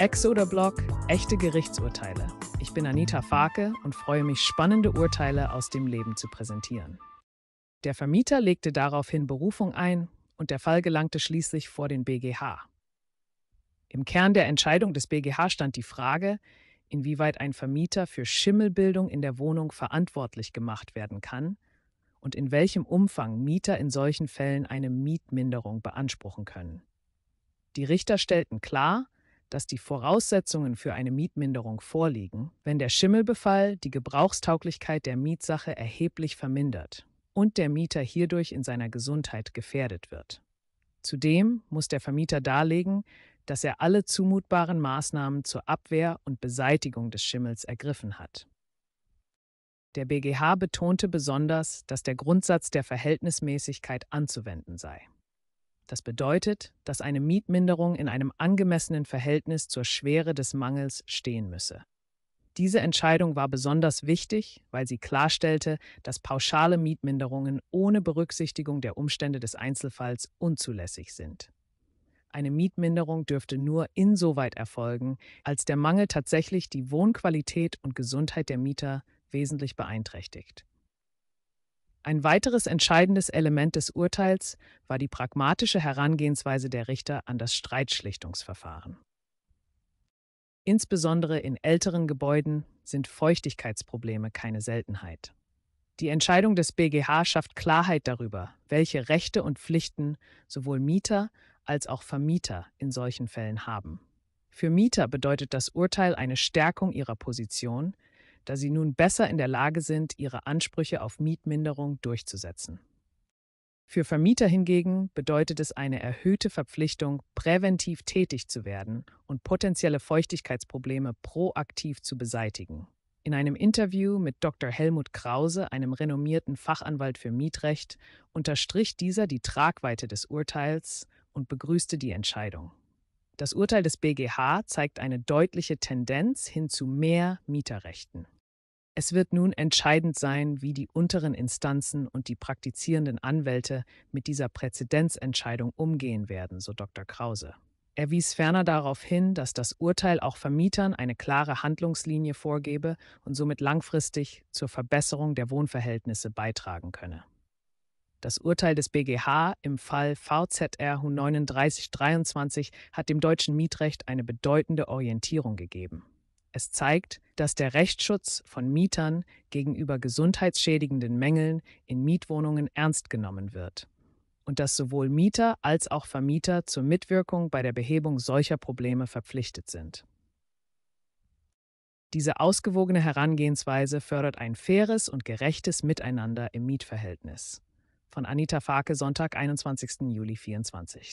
Exoder Blog, echte Gerichtsurteile. Ich bin Anita Farke und freue mich, spannende Urteile aus dem Leben zu präsentieren. Der Vermieter legte daraufhin Berufung ein und der Fall gelangte schließlich vor den BGH. Im Kern der Entscheidung des BGH stand die Frage, inwieweit ein Vermieter für Schimmelbildung in der Wohnung verantwortlich gemacht werden kann und in welchem Umfang Mieter in solchen Fällen eine Mietminderung beanspruchen können. Die Richter stellten klar, dass die Voraussetzungen für eine Mietminderung vorliegen, wenn der Schimmelbefall die Gebrauchstauglichkeit der Mietsache erheblich vermindert und der Mieter hierdurch in seiner Gesundheit gefährdet wird. Zudem muss der Vermieter darlegen, dass er alle zumutbaren Maßnahmen zur Abwehr und Beseitigung des Schimmels ergriffen hat. Der BGH betonte besonders, dass der Grundsatz der Verhältnismäßigkeit anzuwenden sei. Das bedeutet, dass eine Mietminderung in einem angemessenen Verhältnis zur Schwere des Mangels stehen müsse. Diese Entscheidung war besonders wichtig, weil sie klarstellte, dass pauschale Mietminderungen ohne Berücksichtigung der Umstände des Einzelfalls unzulässig sind. Eine Mietminderung dürfte nur insoweit erfolgen, als der Mangel tatsächlich die Wohnqualität und Gesundheit der Mieter wesentlich beeinträchtigt. Ein weiteres entscheidendes Element des Urteils war die pragmatische Herangehensweise der Richter an das Streitschlichtungsverfahren. Insbesondere in älteren Gebäuden sind Feuchtigkeitsprobleme keine Seltenheit. Die Entscheidung des BGH schafft Klarheit darüber, welche Rechte und Pflichten sowohl Mieter als auch Vermieter in solchen Fällen haben. Für Mieter bedeutet das Urteil eine Stärkung ihrer Position, da sie nun besser in der Lage sind, ihre Ansprüche auf Mietminderung durchzusetzen. Für Vermieter hingegen bedeutet es eine erhöhte Verpflichtung, präventiv tätig zu werden und potenzielle Feuchtigkeitsprobleme proaktiv zu beseitigen. In einem Interview mit Dr. Helmut Krause, einem renommierten Fachanwalt für Mietrecht, unterstrich dieser die Tragweite des Urteils und begrüßte die Entscheidung. Das Urteil des BGH zeigt eine deutliche Tendenz hin zu mehr Mieterrechten. Es wird nun entscheidend sein, wie die unteren Instanzen und die praktizierenden Anwälte mit dieser Präzedenzentscheidung umgehen werden, so Dr. Krause. Er wies ferner darauf hin, dass das Urteil auch Vermietern eine klare Handlungslinie vorgebe und somit langfristig zur Verbesserung der Wohnverhältnisse beitragen könne. Das Urteil des BGH im Fall VZR 3923 hat dem deutschen Mietrecht eine bedeutende Orientierung gegeben. Es zeigt, dass der Rechtsschutz von Mietern gegenüber gesundheitsschädigenden Mängeln in Mietwohnungen ernst genommen wird und dass sowohl Mieter als auch Vermieter zur Mitwirkung bei der Behebung solcher Probleme verpflichtet sind. Diese ausgewogene Herangehensweise fördert ein faires und gerechtes Miteinander im Mietverhältnis. Von Anita Farke, Sonntag, 21. Juli 24.